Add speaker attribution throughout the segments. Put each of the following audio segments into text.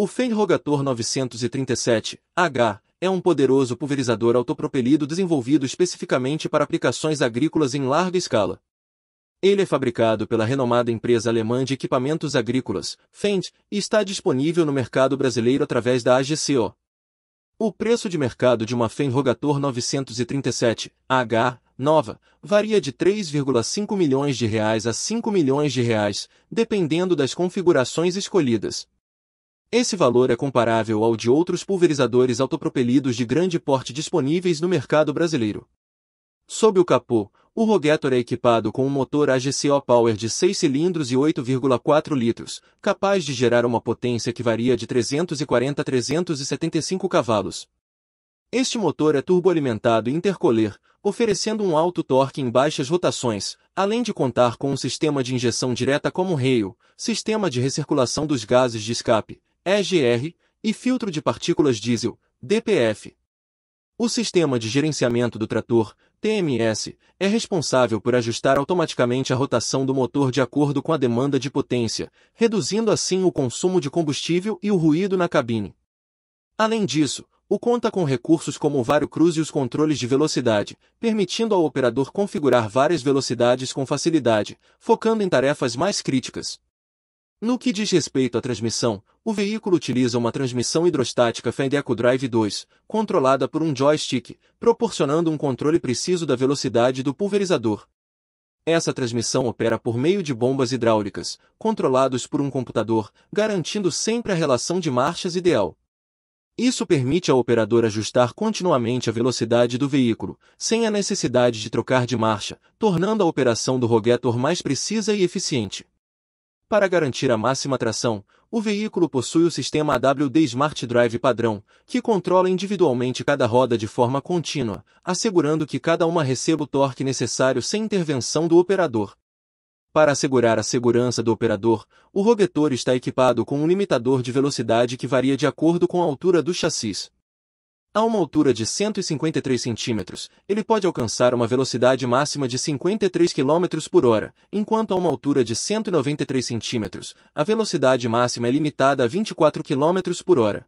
Speaker 1: O Fenrogator 937, H, é um poderoso pulverizador autopropelido desenvolvido especificamente para aplicações agrícolas em larga escala. Ele é fabricado pela renomada empresa alemã de equipamentos agrícolas, Fendt, e está disponível no mercado brasileiro através da AGCO. O preço de mercado de uma Fenrogator 937, H, nova, varia de 3,5 milhões de reais a 5 milhões de reais, dependendo das configurações escolhidas. Esse valor é comparável ao de outros pulverizadores autopropelidos de grande porte disponíveis no mercado brasileiro. Sob o capô, o Rogator é equipado com um motor AGCO Power de 6 cilindros e 8,4 litros, capaz de gerar uma potência que varia de 340 a 375 cavalos. Este motor é turboalimentado intercoler, oferecendo um alto torque em baixas rotações, além de contar com um sistema de injeção direta como reio, sistema de recirculação dos gases de escape, EGR, e filtro de partículas diesel, DPF. O sistema de gerenciamento do trator, TMS, é responsável por ajustar automaticamente a rotação do motor de acordo com a demanda de potência, reduzindo assim o consumo de combustível e o ruído na cabine. Além disso, o conta com recursos como o cruz e os controles de velocidade, permitindo ao operador configurar várias velocidades com facilidade, focando em tarefas mais críticas. No que diz respeito à transmissão, o veículo utiliza uma transmissão hidrostática Fendeco Drive 2, controlada por um joystick, proporcionando um controle preciso da velocidade do pulverizador. Essa transmissão opera por meio de bombas hidráulicas, controlados por um computador, garantindo sempre a relação de marchas ideal. Isso permite ao operador ajustar continuamente a velocidade do veículo, sem a necessidade de trocar de marcha, tornando a operação do rogator mais precisa e eficiente. Para garantir a máxima tração, o veículo possui o sistema AWD Smart Drive padrão, que controla individualmente cada roda de forma contínua, assegurando que cada uma receba o torque necessário sem intervenção do operador. Para assegurar a segurança do operador, o rovetor está equipado com um limitador de velocidade que varia de acordo com a altura do chassis. A uma altura de 153 centímetros, ele pode alcançar uma velocidade máxima de 53 km por hora, enquanto a uma altura de 193 centímetros, a velocidade máxima é limitada a 24 km por hora.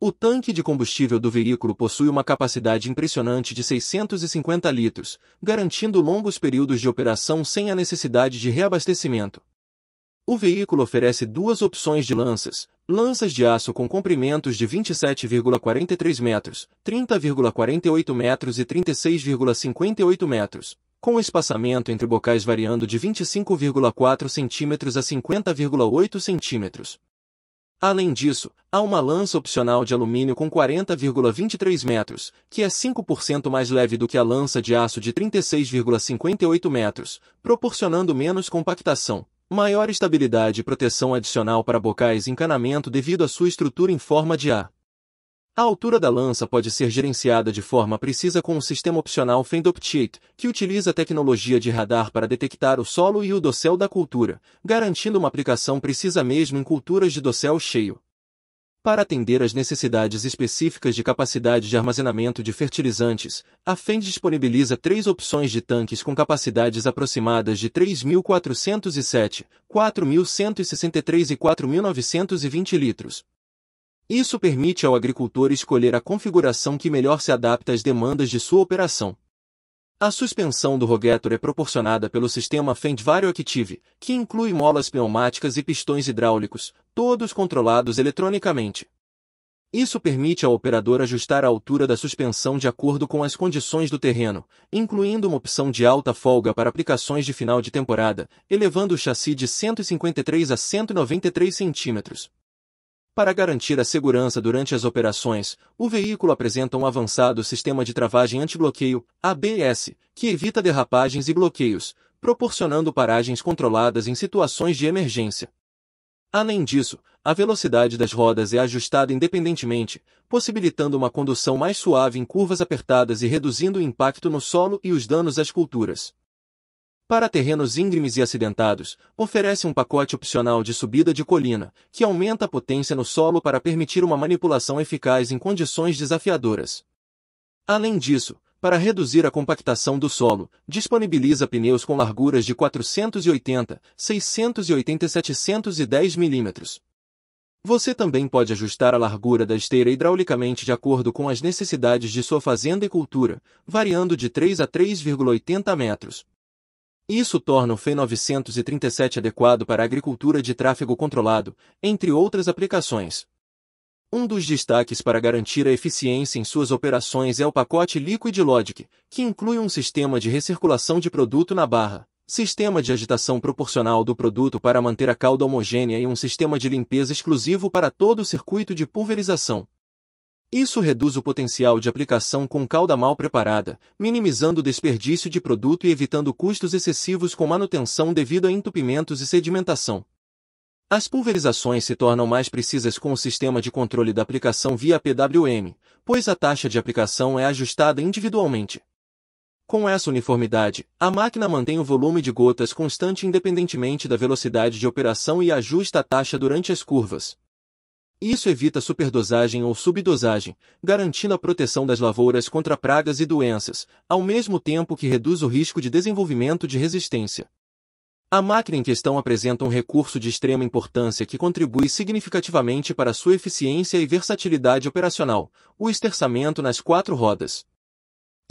Speaker 1: O tanque de combustível do veículo possui uma capacidade impressionante de 650 litros, garantindo longos períodos de operação sem a necessidade de reabastecimento. O veículo oferece duas opções de lanças, lanças de aço com comprimentos de 27,43 metros, 30,48 metros e 36,58 metros, com espaçamento entre bocais variando de 25,4 cm a 50,8 cm. Além disso, há uma lança opcional de alumínio com 40,23 metros, que é 5% mais leve do que a lança de aço de 36,58 metros, proporcionando menos compactação, maior estabilidade e proteção adicional para bocais e encanamento devido à sua estrutura em forma de A. A altura da lança pode ser gerenciada de forma precisa com o sistema opcional Fendoptite, que utiliza tecnologia de radar para detectar o solo e o dossel da cultura, garantindo uma aplicação precisa mesmo em culturas de dossel cheio para atender às necessidades específicas de capacidade de armazenamento de fertilizantes, a Fend disponibiliza três opções de tanques com capacidades aproximadas de 3.407, 4.163 e 4.920 litros. Isso permite ao agricultor escolher a configuração que melhor se adapta às demandas de sua operação. A suspensão do roguetor é proporcionada pelo sistema Fendt Varioactive, que inclui molas pneumáticas e pistões hidráulicos, todos controlados eletronicamente. Isso permite ao operador ajustar a altura da suspensão de acordo com as condições do terreno, incluindo uma opção de alta folga para aplicações de final de temporada, elevando o chassi de 153 a 193 centímetros. Para garantir a segurança durante as operações, o veículo apresenta um avançado sistema de travagem antibloqueio, ABS, que evita derrapagens e bloqueios, proporcionando paragens controladas em situações de emergência. Além disso, a velocidade das rodas é ajustada independentemente, possibilitando uma condução mais suave em curvas apertadas e reduzindo o impacto no solo e os danos às culturas. Para terrenos íngremes e acidentados, oferece um pacote opcional de subida de colina, que aumenta a potência no solo para permitir uma manipulação eficaz em condições desafiadoras. Além disso, para reduzir a compactação do solo, disponibiliza pneus com larguras de 480, 680 e 710 mm. Você também pode ajustar a largura da esteira hidraulicamente de acordo com as necessidades de sua fazenda e cultura, variando de 3 a 3,80 metros. Isso torna o FEI 937 adequado para a agricultura de tráfego controlado, entre outras aplicações. Um dos destaques para garantir a eficiência em suas operações é o pacote Liquid Logic, que inclui um sistema de recirculação de produto na barra, sistema de agitação proporcional do produto para manter a cauda homogênea e um sistema de limpeza exclusivo para todo o circuito de pulverização. Isso reduz o potencial de aplicação com cauda mal preparada, minimizando o desperdício de produto e evitando custos excessivos com manutenção devido a entupimentos e sedimentação. As pulverizações se tornam mais precisas com o sistema de controle da aplicação via PWM, pois a taxa de aplicação é ajustada individualmente. Com essa uniformidade, a máquina mantém o volume de gotas constante independentemente da velocidade de operação e ajusta a taxa durante as curvas. Isso evita superdosagem ou subdosagem, garantindo a proteção das lavouras contra pragas e doenças, ao mesmo tempo que reduz o risco de desenvolvimento de resistência. A máquina em questão apresenta um recurso de extrema importância que contribui significativamente para sua eficiência e versatilidade operacional, o esterçamento nas quatro rodas.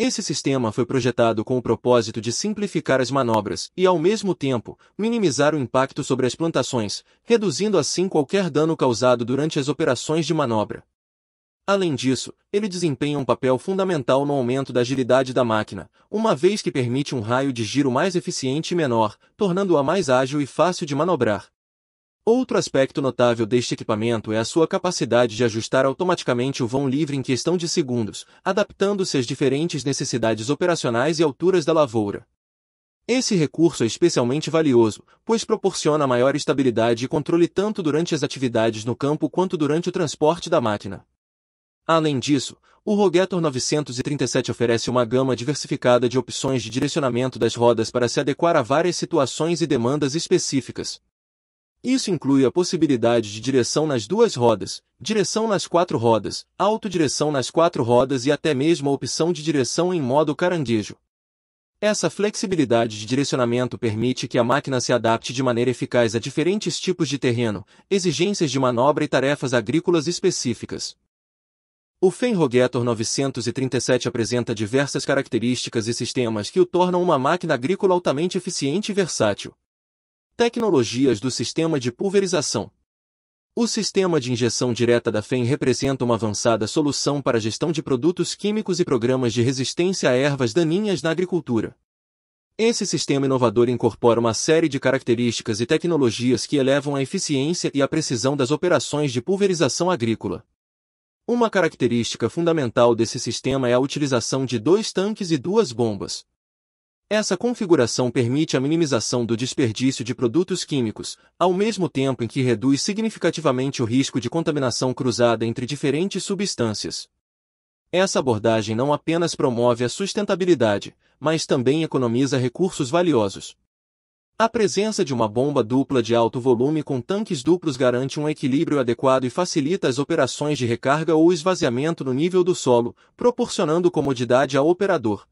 Speaker 1: Esse sistema foi projetado com o propósito de simplificar as manobras e, ao mesmo tempo, minimizar o impacto sobre as plantações, reduzindo assim qualquer dano causado durante as operações de manobra. Além disso, ele desempenha um papel fundamental no aumento da agilidade da máquina, uma vez que permite um raio de giro mais eficiente e menor, tornando-a mais ágil e fácil de manobrar. Outro aspecto notável deste equipamento é a sua capacidade de ajustar automaticamente o vão livre em questão de segundos, adaptando-se às diferentes necessidades operacionais e alturas da lavoura. Esse recurso é especialmente valioso, pois proporciona maior estabilidade e controle tanto durante as atividades no campo quanto durante o transporte da máquina. Além disso, o Rogator 937 oferece uma gama diversificada de opções de direcionamento das rodas para se adequar a várias situações e demandas específicas, isso inclui a possibilidade de direção nas duas rodas, direção nas quatro rodas, autodireção nas quatro rodas e até mesmo a opção de direção em modo caranguejo. Essa flexibilidade de direcionamento permite que a máquina se adapte de maneira eficaz a diferentes tipos de terreno, exigências de manobra e tarefas agrícolas específicas. O Fenrogator 937 apresenta diversas características e sistemas que o tornam uma máquina agrícola altamente eficiente e versátil. Tecnologias do sistema de pulverização. O sistema de injeção direta da FEM representa uma avançada solução para a gestão de produtos químicos e programas de resistência a ervas daninhas na agricultura. Esse sistema inovador incorpora uma série de características e tecnologias que elevam a eficiência e a precisão das operações de pulverização agrícola. Uma característica fundamental desse sistema é a utilização de dois tanques e duas bombas, essa configuração permite a minimização do desperdício de produtos químicos, ao mesmo tempo em que reduz significativamente o risco de contaminação cruzada entre diferentes substâncias. Essa abordagem não apenas promove a sustentabilidade, mas também economiza recursos valiosos. A presença de uma bomba dupla de alto volume com tanques duplos garante um equilíbrio adequado e facilita as operações de recarga ou esvaziamento no nível do solo, proporcionando comodidade ao operador.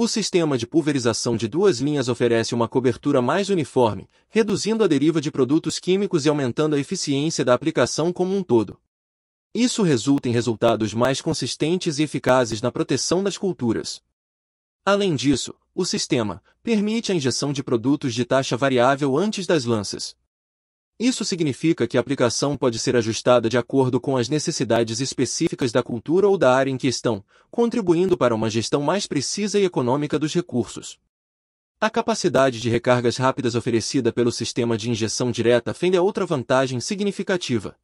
Speaker 1: O sistema de pulverização de duas linhas oferece uma cobertura mais uniforme, reduzindo a deriva de produtos químicos e aumentando a eficiência da aplicação como um todo. Isso resulta em resultados mais consistentes e eficazes na proteção das culturas. Além disso, o sistema permite a injeção de produtos de taxa variável antes das lanças. Isso significa que a aplicação pode ser ajustada de acordo com as necessidades específicas da cultura ou da área em que estão, contribuindo para uma gestão mais precisa e econômica dos recursos. A capacidade de recargas rápidas oferecida pelo sistema de injeção direta fende a é outra vantagem significativa.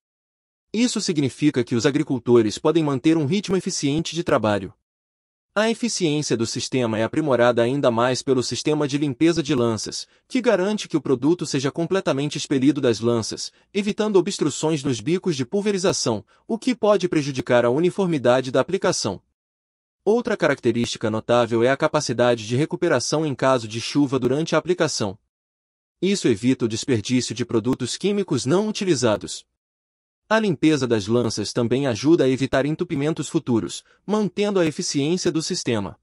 Speaker 1: Isso significa que os agricultores podem manter um ritmo eficiente de trabalho, a eficiência do sistema é aprimorada ainda mais pelo sistema de limpeza de lanças, que garante que o produto seja completamente expelido das lanças, evitando obstruções nos bicos de pulverização, o que pode prejudicar a uniformidade da aplicação. Outra característica notável é a capacidade de recuperação em caso de chuva durante a aplicação. Isso evita o desperdício de produtos químicos não utilizados. A limpeza das lanças também ajuda a evitar entupimentos futuros, mantendo a eficiência do sistema.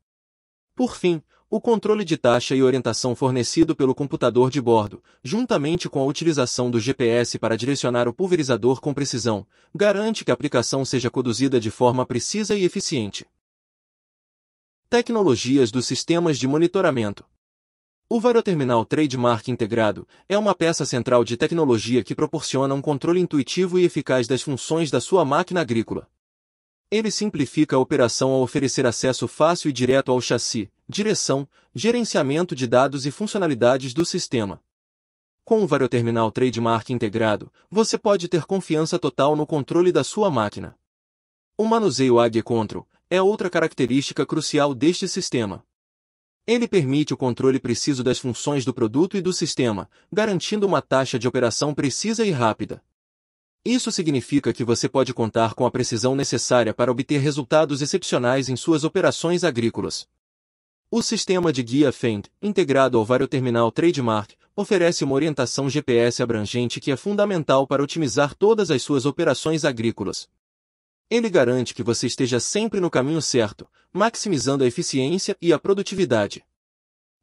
Speaker 1: Por fim, o controle de taxa e orientação fornecido pelo computador de bordo, juntamente com a utilização do GPS para direcionar o pulverizador com precisão, garante que a aplicação seja conduzida de forma precisa e eficiente. Tecnologias dos sistemas de monitoramento o Varoterminal Trademark Integrado é uma peça central de tecnologia que proporciona um controle intuitivo e eficaz das funções da sua máquina agrícola. Ele simplifica a operação ao oferecer acesso fácil e direto ao chassi, direção, gerenciamento de dados e funcionalidades do sistema. Com o varioterminal Trademark integrado, você pode ter confiança total no controle da sua máquina. O manuseio AG Control é outra característica crucial deste sistema. Ele permite o controle preciso das funções do produto e do sistema, garantindo uma taxa de operação precisa e rápida. Isso significa que você pode contar com a precisão necessária para obter resultados excepcionais em suas operações agrícolas. O sistema de guia Fend, integrado ao Vario Terminal Trademark, oferece uma orientação GPS abrangente que é fundamental para otimizar todas as suas operações agrícolas. Ele garante que você esteja sempre no caminho certo, maximizando a eficiência e a produtividade.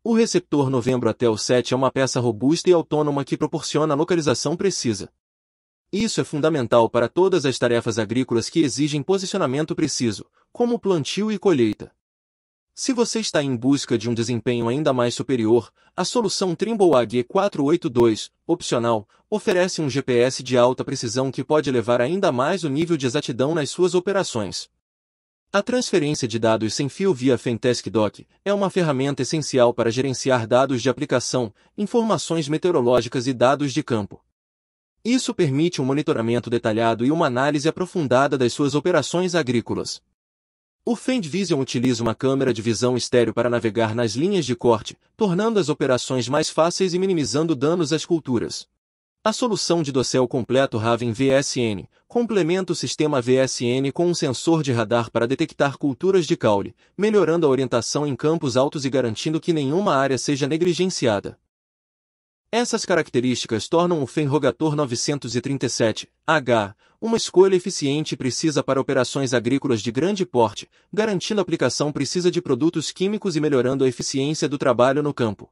Speaker 1: O receptor novembro até o 7 é uma peça robusta e autônoma que proporciona a localização precisa. Isso é fundamental para todas as tarefas agrícolas que exigem posicionamento preciso, como plantio e colheita. Se você está em busca de um desempenho ainda mais superior, a solução Trimble AG482, opcional, oferece um GPS de alta precisão que pode elevar ainda mais o nível de exatidão nas suas operações. A transferência de dados sem fio via Fentesc Doc é uma ferramenta essencial para gerenciar dados de aplicação, informações meteorológicas e dados de campo. Isso permite um monitoramento detalhado e uma análise aprofundada das suas operações agrícolas. O Fendvision utiliza uma câmera de visão estéreo para navegar nas linhas de corte, tornando as operações mais fáceis e minimizando danos às culturas. A solução de docel completo Raven VSN complementa o sistema VSN com um sensor de radar para detectar culturas de caule, melhorando a orientação em campos altos e garantindo que nenhuma área seja negligenciada. Essas características tornam o Fenrogator 937 H uma escolha eficiente e precisa para operações agrícolas de grande porte, garantindo a aplicação precisa de produtos químicos e melhorando a eficiência do trabalho no campo.